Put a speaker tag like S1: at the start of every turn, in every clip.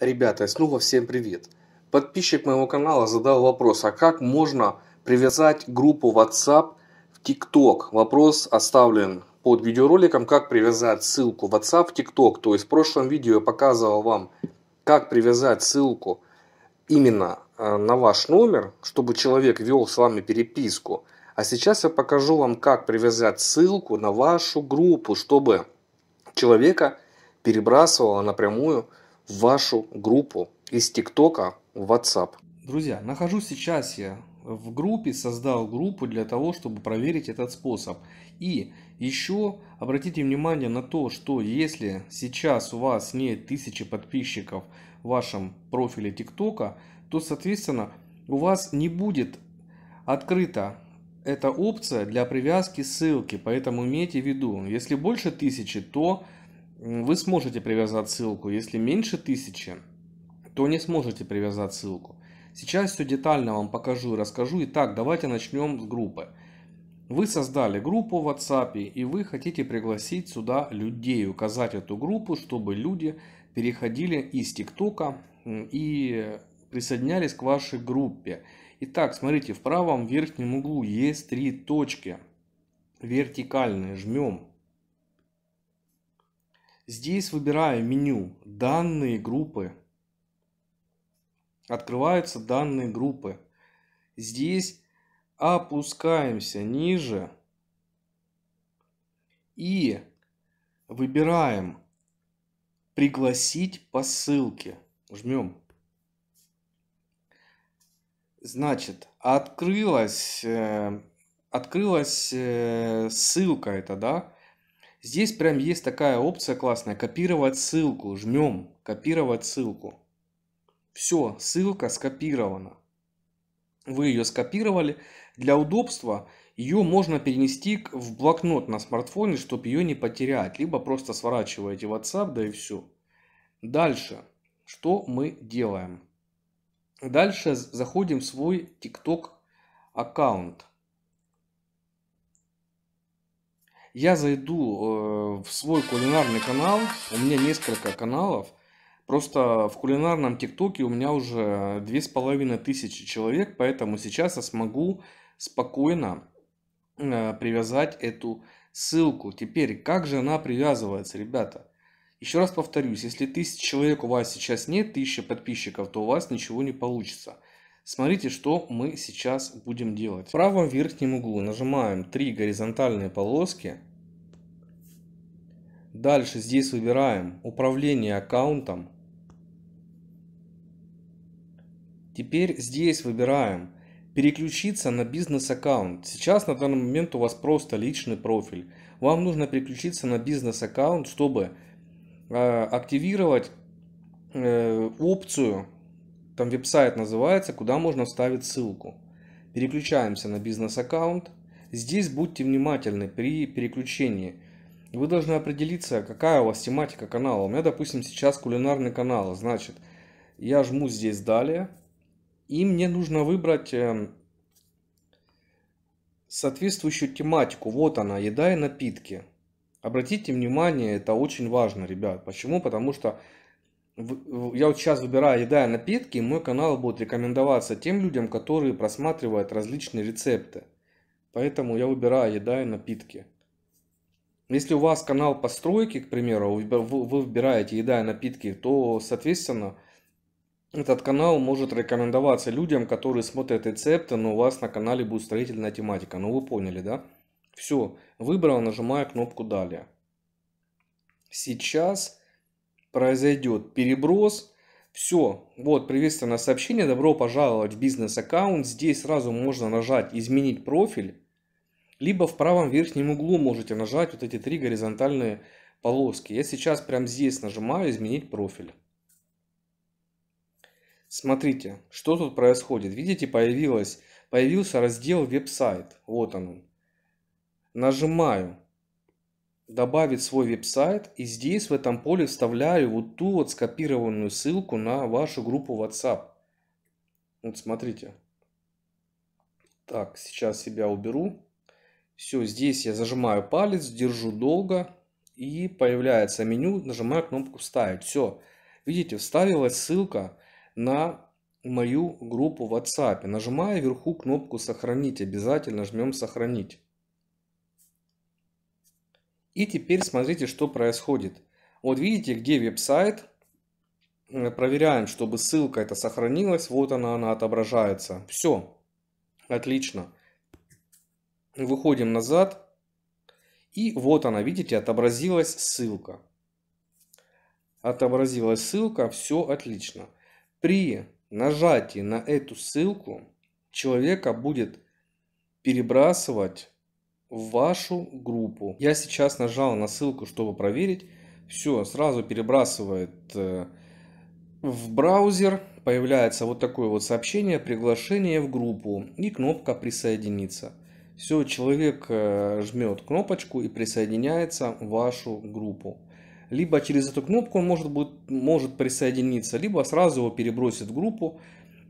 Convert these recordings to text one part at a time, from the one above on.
S1: Ребята, снова всем привет. Подписчик моего канала задал вопрос, а как можно привязать группу WhatsApp в TikTok? Вопрос оставлен под видеороликом, как привязать ссылку WhatsApp в TikTok. То есть в прошлом видео я показывал вам, как привязать ссылку именно э, на ваш номер, чтобы человек вел с вами переписку. А сейчас я покажу вам, как привязать ссылку на вашу группу, чтобы человека перебрасывало напрямую вашу группу из ТикТока в WhatsApp. Друзья, нахожусь сейчас я в группе, создал группу для того, чтобы проверить этот способ. И еще обратите внимание на то, что если сейчас у вас нет тысячи подписчиков в вашем профиле ТикТока, то, соответственно, у вас не будет открыта эта опция для привязки ссылки, поэтому имейте в виду, если больше тысячи, то вы сможете привязать ссылку. Если меньше тысячи, то не сможете привязать ссылку. Сейчас все детально вам покажу и расскажу. Итак, давайте начнем с группы. Вы создали группу в WhatsApp и вы хотите пригласить сюда людей, указать эту группу, чтобы люди переходили из ТикТока и присоединялись к вашей группе. Итак, смотрите, в правом верхнем углу есть три точки вертикальные. Жмем. Здесь выбираю меню «Данные группы». Открываются данные группы. Здесь опускаемся ниже и выбираем «Пригласить по ссылке». Жмем. Значит, открылась, э, открылась э, ссылка это, да? Здесь прям есть такая опция классная. Копировать ссылку. Жмем. Копировать ссылку. Все, ссылка скопирована. Вы ее скопировали. Для удобства ее можно перенести в блокнот на смартфоне, чтобы ее не потерять. Либо просто сворачиваете WhatsApp, да и все. Дальше. Что мы делаем? Дальше заходим в свой TikTok аккаунт. я зайду э, в свой кулинарный канал, у меня несколько каналов, Просто в кулинарном ТикТоке у меня уже две с половиной тысячи человек, поэтому сейчас я смогу спокойно э, привязать эту ссылку. Теперь, как же она привязывается, ребята? Еще раз повторюсь, если тысяч человек у вас сейчас нет, тысяча подписчиков, то у вас ничего не получится. Смотрите, что мы сейчас будем делать. В правом верхнем углу нажимаем три горизонтальные полоски – Дальше здесь выбираем управление аккаунтом. Теперь здесь выбираем переключиться на бизнес-аккаунт. Сейчас на данный момент у вас просто личный профиль. Вам нужно переключиться на бизнес-аккаунт, чтобы э, активировать э, опцию, там веб-сайт называется, куда можно вставить ссылку. Переключаемся на бизнес-аккаунт. Здесь будьте внимательны при переключении. Вы должны определиться, какая у вас тематика канала. У меня, допустим, сейчас кулинарный канал. Значит, я жму здесь «Далее». И мне нужно выбрать эм, соответствующую тематику. Вот она, еда и напитки. Обратите внимание, это очень важно, ребят. Почему? Потому что я вот сейчас выбираю еда и напитки, и мой канал будет рекомендоваться тем людям, которые просматривают различные рецепты. Поэтому я выбираю еда и напитки. Если у вас канал постройки, к примеру, вы выбираете еда и напитки, то, соответственно, этот канал может рекомендоваться людям, которые смотрят рецепты, но у вас на канале будет строительная тематика. Ну вы поняли, да? Все, выбрал, нажимаю кнопку «Далее». Сейчас произойдет переброс. Все, вот приветственное сообщение, добро пожаловать в бизнес-аккаунт. Здесь сразу можно нажать «Изменить профиль». Либо в правом верхнем углу можете нажать вот эти три горизонтальные полоски. Я сейчас прямо здесь нажимаю «Изменить профиль». Смотрите, что тут происходит. Видите, появилось, появился раздел «Веб-сайт». Вот он. Нажимаю «Добавить свой веб-сайт» и здесь в этом поле вставляю вот ту вот скопированную ссылку на вашу группу WhatsApp. Вот смотрите. Так, сейчас себя уберу. Все, здесь я зажимаю палец, держу долго и появляется меню, нажимаю кнопку «Вставить». Все, видите, вставилась ссылка на мою группу в WhatsApp. Нажимаю вверху кнопку «Сохранить». Обязательно жмем «Сохранить». И теперь смотрите, что происходит. Вот видите, где веб-сайт. Э, проверяем, чтобы ссылка эта сохранилась. Вот она, она отображается. Все. Отлично. Выходим назад. И вот она, видите, отобразилась ссылка. Отобразилась ссылка, все отлично. При нажатии на эту ссылку человека будет перебрасывать в вашу группу. Я сейчас нажал на ссылку, чтобы проверить. Все, сразу перебрасывает э, в браузер. Появляется вот такое вот сообщение, приглашение в группу и кнопка присоединиться. Все, человек э, жмет кнопочку и присоединяется в вашу группу. Либо через эту кнопку он может, быть, может присоединиться, либо сразу его перебросит в группу.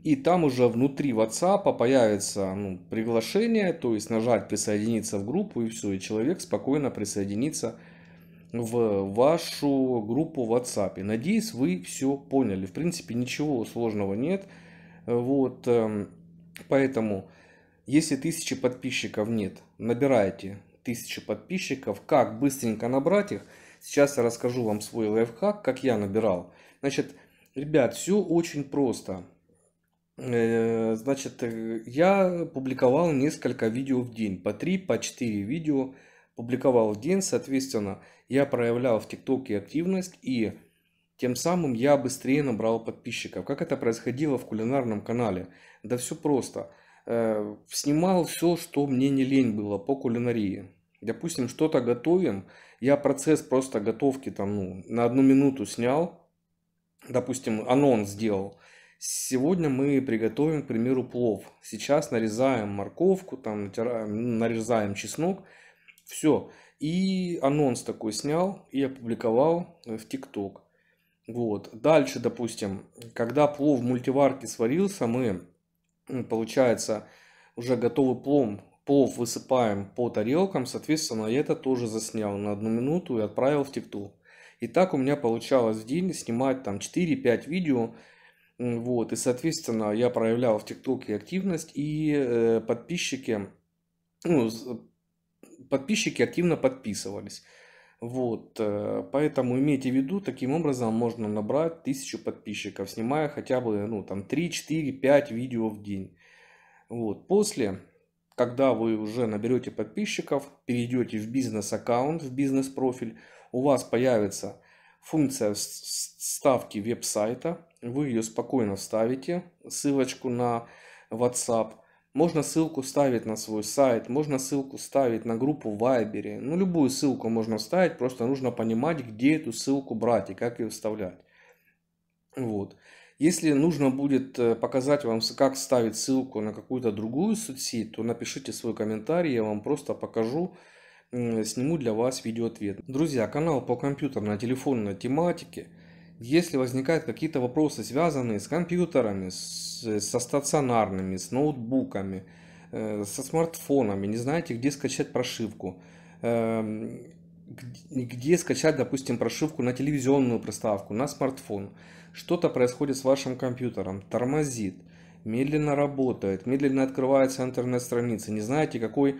S1: И там уже внутри WhatsApp появится ну, приглашение, то есть нажать присоединиться в группу и все. И человек спокойно присоединится в вашу группу в WhatsApp. Надеюсь, вы все поняли. В принципе, ничего сложного нет. Вот, эм, поэтому... Если тысячи подписчиков нет, набирайте тысячи подписчиков. Как быстренько набрать их? Сейчас я расскажу вам свой лайфхак, как я набирал. Значит, ребят, все очень просто. Э, значит, э, я публиковал несколько видео в день, по 3, по 4 видео публиковал в день, соответственно, я проявлял в ТикТоке активность и тем самым я быстрее набрал подписчиков. Как это происходило в кулинарном канале? Да все просто. Э, снимал все, что мне не лень было по кулинарии. Допустим, что-то готовим, я процесс просто готовки там ну, на одну минуту снял, допустим, анонс сделал. Сегодня мы приготовим, к примеру, плов. Сейчас нарезаем морковку, там натираем, ну, нарезаем чеснок. Все. И анонс такой снял и опубликовал э, в ТикТок. Вот. Дальше, допустим, когда плов в мультиварке сварился, мы получается уже готовый плом, плов высыпаем по тарелкам, соответственно, я это тоже заснял на одну минуту и отправил в тикту. И так у меня получалось в день снимать там 4-5 видео, вот, и, соответственно, я проявлял в ТикТоке активность, и э, подписчики, ну, подписчики активно подписывались. Вот, э, поэтому имейте в виду, таким образом можно набрать тысячу подписчиков, снимая хотя бы, ну, там 3, 4, 5 видео в день. Вот, после, когда вы уже наберете подписчиков, перейдете в бизнес-аккаунт, в бизнес-профиль, у вас появится функция вставки веб-сайта, вы ее спокойно вставите, ссылочку на WhatsApp – можно ссылку ставить на свой сайт, можно ссылку ставить на группу в Viber. Ну, любую ссылку можно ставить, просто нужно понимать, где эту ссылку брать и как ее вставлять. Вот. Если нужно будет э, показать вам, как ставить ссылку на какую-то другую соцсеть, то напишите свой комментарий, я вам просто покажу, сниму для вас видеоответ. Друзья, канал по компьютерной телефонной тематике – если возникают какие-то вопросы, связанные с компьютерами, с, э, со стационарными, с ноутбуками, э, со смартфонами, не знаете, где скачать прошивку, э, где скачать, допустим, прошивку на телевизионную приставку, на смартфон, что-то происходит с вашим компьютером, тормозит, медленно работает, медленно открывается интернет-страница, не знаете, какой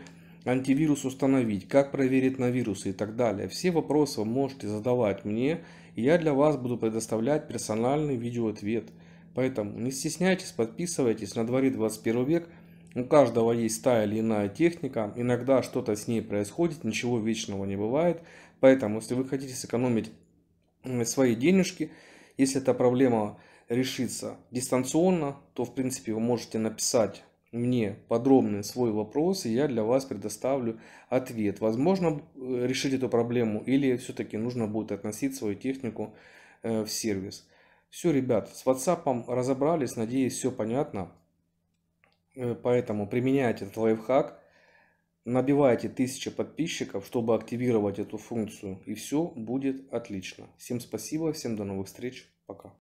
S1: антивирус установить, как проверить на вирусы и так далее. Все вопросы вы можете задавать мне, я для вас буду предоставлять персональный видеоответ. Поэтому не стесняйтесь, подписывайтесь, на дворе 21 век, у каждого есть та или иная техника, иногда что-то с ней происходит, ничего вечного не бывает. Поэтому, если вы хотите сэкономить свои денежки, если эта проблема решится дистанционно, то в принципе вы можете написать мне подробный свой вопрос, и я для вас предоставлю ответ. Возможно, э, решить эту проблему, или все-таки нужно будет относить свою технику э, в сервис. Все, ребят, с WhatsApp разобрались, надеюсь, все понятно. Э, поэтому применяйте этот лайфхак, набивайте 1000 подписчиков, чтобы активировать эту функцию, и все будет отлично. Всем спасибо, всем до новых встреч, пока.